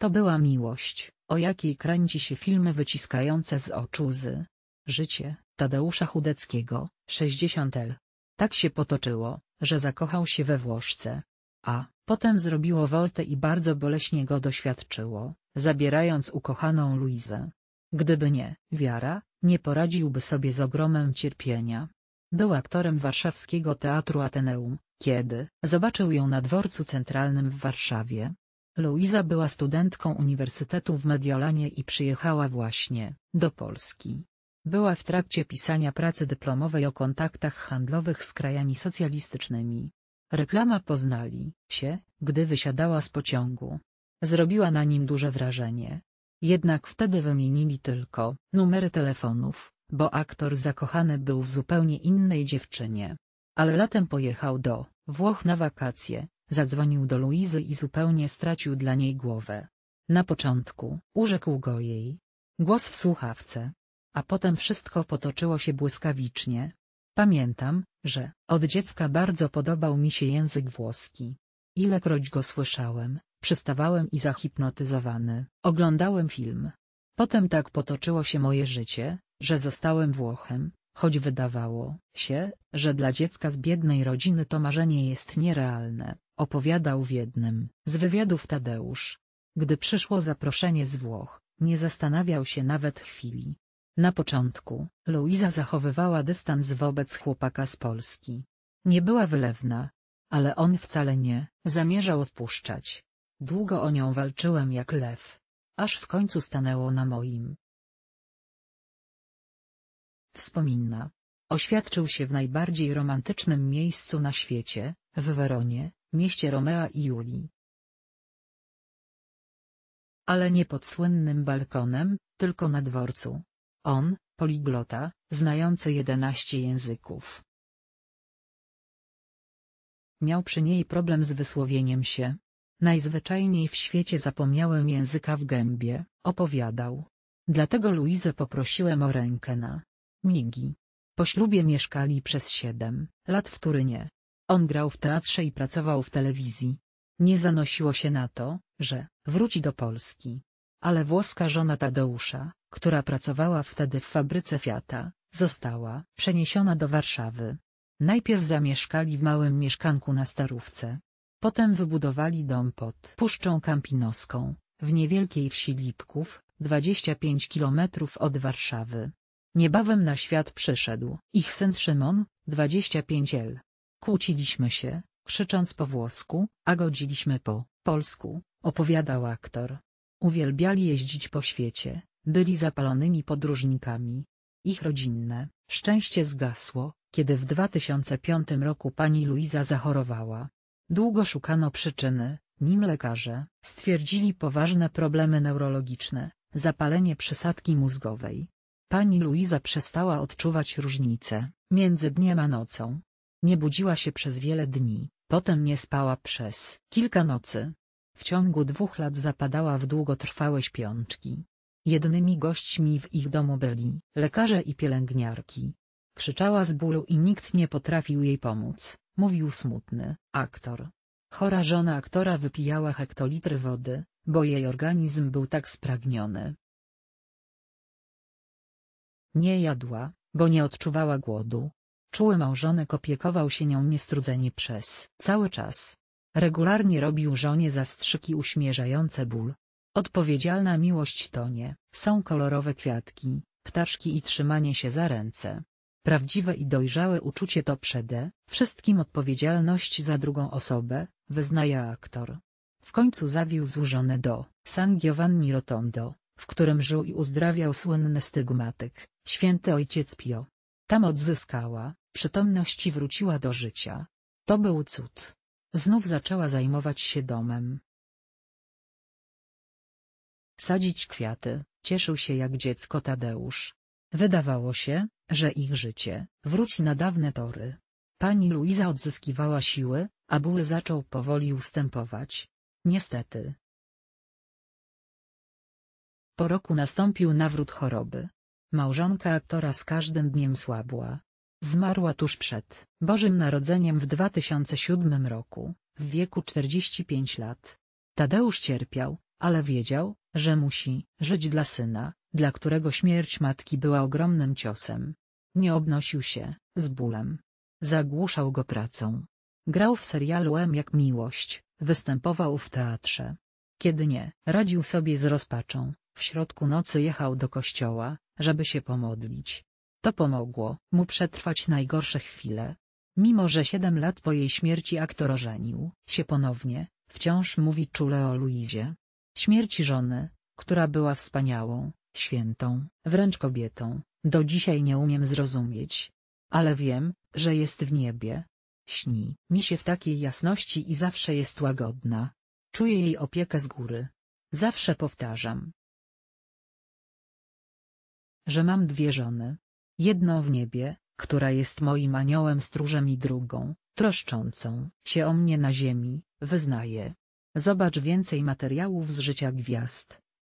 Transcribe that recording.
To była miłość, o jakiej kręci się filmy wyciskające z oczu łzy. Życie Tadeusza Chudeckiego, 60 L. Tak się potoczyło, że zakochał się we Włoszce. A potem zrobiło woltę i bardzo boleśnie go doświadczyło, zabierając ukochaną Luizę. Gdyby nie wiara, nie poradziłby sobie z ogromem cierpienia. Był aktorem warszawskiego teatru Ateneum, kiedy zobaczył ją na dworcu centralnym w Warszawie, Luisa była studentką Uniwersytetu w Mediolanie i przyjechała właśnie do Polski. Była w trakcie pisania pracy dyplomowej o kontaktach handlowych z krajami socjalistycznymi. Reklama poznali się, gdy wysiadała z pociągu. Zrobiła na nim duże wrażenie. Jednak wtedy wymienili tylko numery telefonów, bo aktor zakochany był w zupełnie innej dziewczynie. Ale latem pojechał do Włoch na wakacje, Zadzwonił do Luizy i zupełnie stracił dla niej głowę. Na początku urzekł go jej głos w słuchawce, a potem wszystko potoczyło się błyskawicznie. Pamiętam, że od dziecka bardzo podobał mi się język włoski. Ilekroć go słyszałem, przystawałem i zahipnotyzowany, oglądałem film. Potem tak potoczyło się moje życie, że zostałem Włochem, Choć wydawało się, że dla dziecka z biednej rodziny to marzenie jest nierealne, opowiadał w jednym z wywiadów Tadeusz. Gdy przyszło zaproszenie z Włoch, nie zastanawiał się nawet chwili. Na początku, Luiza zachowywała dystans wobec chłopaka z Polski. Nie była wylewna. Ale on wcale nie zamierzał odpuszczać. Długo o nią walczyłem jak lew. Aż w końcu stanęło na moim Wspomina. Oświadczył się w najbardziej romantycznym miejscu na świecie, w Weronie, mieście Romea i Julii. Ale nie pod słynnym balkonem, tylko na dworcu. On, poliglota, znający 11 języków. Miał przy niej problem z wysłowieniem się. Najzwyczajniej w świecie zapomniałem języka w gębie, opowiadał. Dlatego Luizę poprosiłem o rękę na Migi. Po ślubie mieszkali przez siedem lat w Turynie. On grał w teatrze i pracował w telewizji. Nie zanosiło się na to, że wróci do Polski. Ale włoska żona Tadeusza, która pracowała wtedy w fabryce Fiata, została przeniesiona do Warszawy. Najpierw zamieszkali w małym mieszkanku na Starówce. Potem wybudowali dom pod Puszczą Kampinoską, w niewielkiej wsi Lipków, 25 km od Warszawy. Niebawem na świat przyszedł ich syn Szymon, 25L. Kłóciliśmy się, krzycząc po włosku, a godziliśmy po polsku, opowiadał aktor. Uwielbiali jeździć po świecie, byli zapalonymi podróżnikami. Ich rodzinne szczęście zgasło, kiedy w 2005 roku pani Luiza zachorowała. Długo szukano przyczyny, nim lekarze stwierdzili poważne problemy neurologiczne, zapalenie przysadki mózgowej, Pani Luiza przestała odczuwać różnicę między dniem a nocą. Nie budziła się przez wiele dni, potem nie spała przez kilka nocy. W ciągu dwóch lat zapadała w długotrwałe śpiączki. Jednymi gośćmi w ich domu byli lekarze i pielęgniarki. Krzyczała z bólu i nikt nie potrafił jej pomóc, mówił smutny aktor. Chora żona aktora wypijała hektolitr wody, bo jej organizm był tak spragniony, nie jadła, bo nie odczuwała głodu. Czuły małżonek opiekował się nią niestrudzenie przez cały czas. Regularnie robił żonie zastrzyki uśmierzające ból. Odpowiedzialna miłość to nie są kolorowe kwiatki, ptaszki i trzymanie się za ręce. Prawdziwe i dojrzałe uczucie to przede wszystkim odpowiedzialność za drugą osobę, wyznaje aktor. W końcu zawił złożone do San Giovanni Rotondo, w którym żył i uzdrawiał słynny stygmatyk. Święty Ojciec Pio. Tam odzyskała przytomność i wróciła do życia. To był cud. Znów zaczęła zajmować się domem. Sadzić kwiaty, cieszył się jak dziecko Tadeusz. Wydawało się, że ich życie wróci na dawne tory. Pani Luiza odzyskiwała siły, a ból zaczął powoli ustępować. Niestety. Po roku nastąpił nawrót choroby. Małżonka aktora z każdym dniem słabła. Zmarła tuż przed Bożym Narodzeniem w 2007 roku, w wieku 45 lat. Tadeusz cierpiał, ale wiedział, że musi żyć dla syna, dla którego śmierć matki była ogromnym ciosem. Nie obnosił się, z bólem. Zagłuszał go pracą. Grał w serialu M jak miłość, występował w teatrze. Kiedy nie, radził sobie z rozpaczą, w środku nocy jechał do kościoła, żeby się pomodlić. To pomogło mu przetrwać najgorsze chwile. Mimo że siedem lat po jej śmierci aktor ożenił się ponownie, wciąż mówi czule o Luizie. Śmierci żony, która była wspaniałą, świętą, wręcz kobietą, do dzisiaj nie umiem zrozumieć. Ale wiem, że jest w niebie. Śni mi się w takiej jasności i zawsze jest łagodna. Czuję jej opiekę z góry. Zawsze powtarzam, że mam dwie żony. Jedną w niebie, która jest moim aniołem stróżem i drugą, troszczącą się o mnie na ziemi, wyznaję. Zobacz więcej materiałów z życia gwiazd.